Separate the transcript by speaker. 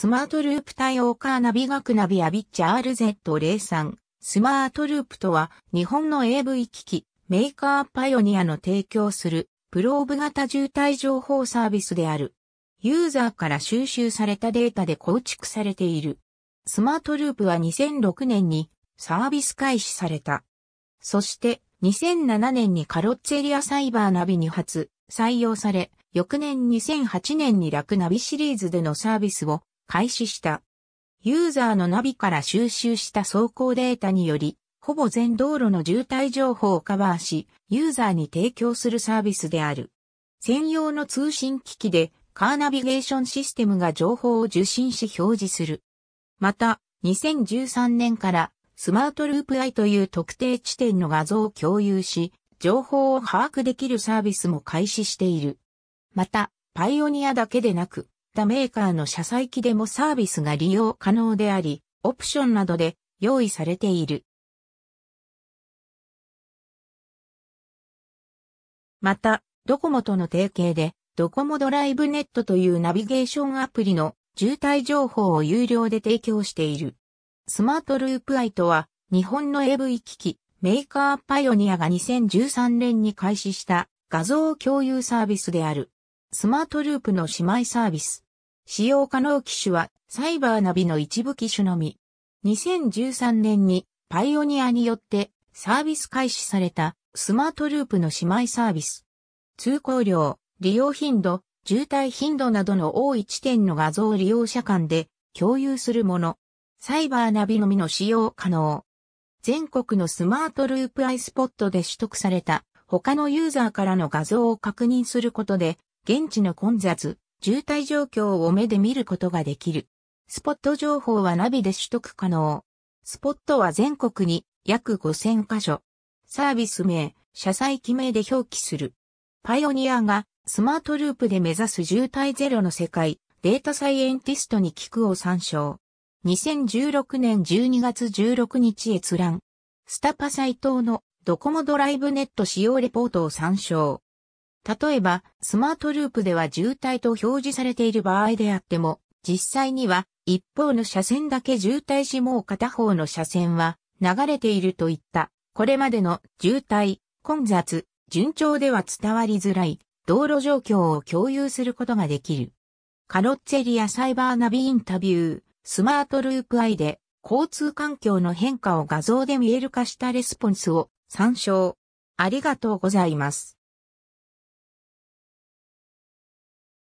Speaker 1: スマートループ対応カーナビ学ナビアビッチ RZ03。スマートループとは、日本の AV 機器、メーカーパイオニアの提供する、プローブ型渋滞情報サービスである。ユーザーから収集されたデータで構築されている。スマートループは2006年にサービス開始された。そして2007年にカロッツェリアサイバーナビに初採用され、翌年2008年にラクナビシリーズでのサービスを開始した。ユーザーのナビから収集した走行データにより、ほぼ全道路の渋滞情報をカバーし、ユーザーに提供するサービスである。専用の通信機器で、カーナビゲーションシステムが情報を受信し表示する。また、2013年から、スマートループ i という特定地点の画像を共有し、情報を把握できるサービスも開始している。また、パイオニアだけでなく、ったメーカーの車載機でもサービスが利用可能であり、オプションなどで用意されている。また、ドコモとの提携で、ドコモドライブネットというナビゲーションアプリの渋滞情報を有料で提供している。スマートループアイとは、日本の AV 機器、メーカーパイオニアが2013年に開始した画像共有サービスである。スマートループの姉妹サービス、使用可能機種はサイバーナビの一部機種のみ。2013年にパイオニアによってサービス開始されたスマートループの姉妹サービス。通行量、利用頻度、渋滞頻度などの多い地点の画像を利用者間で共有するもの。サイバーナビのみの使用可能。全国のスマートループ i スポットで取得された他のユーザーからの画像を確認することで現地の混雑、渋滞状況を目で見ることができる。スポット情報はナビで取得可能。スポットは全国に約5000カ所。サービス名、車載機名で表記する。パイオニアがスマートループで目指す渋滞ゼロの世界、データサイエンティストに聞くを参照。2016年12月16日閲覧。スタパサイトのドコモドライブネット使用レポートを参照。例えば、スマートループでは渋滞と表示されている場合であっても、実際には一方の車線だけ渋滞しもう片方の車線は流れているといった、これまでの渋滞、混雑、順調では伝わりづらい道路状況を共有することができる。カロッツェリアサイバーナビインタビュー、スマートループ i で交通環境の変化を画像で見える化したレスポンスを参照。ありがとうございます。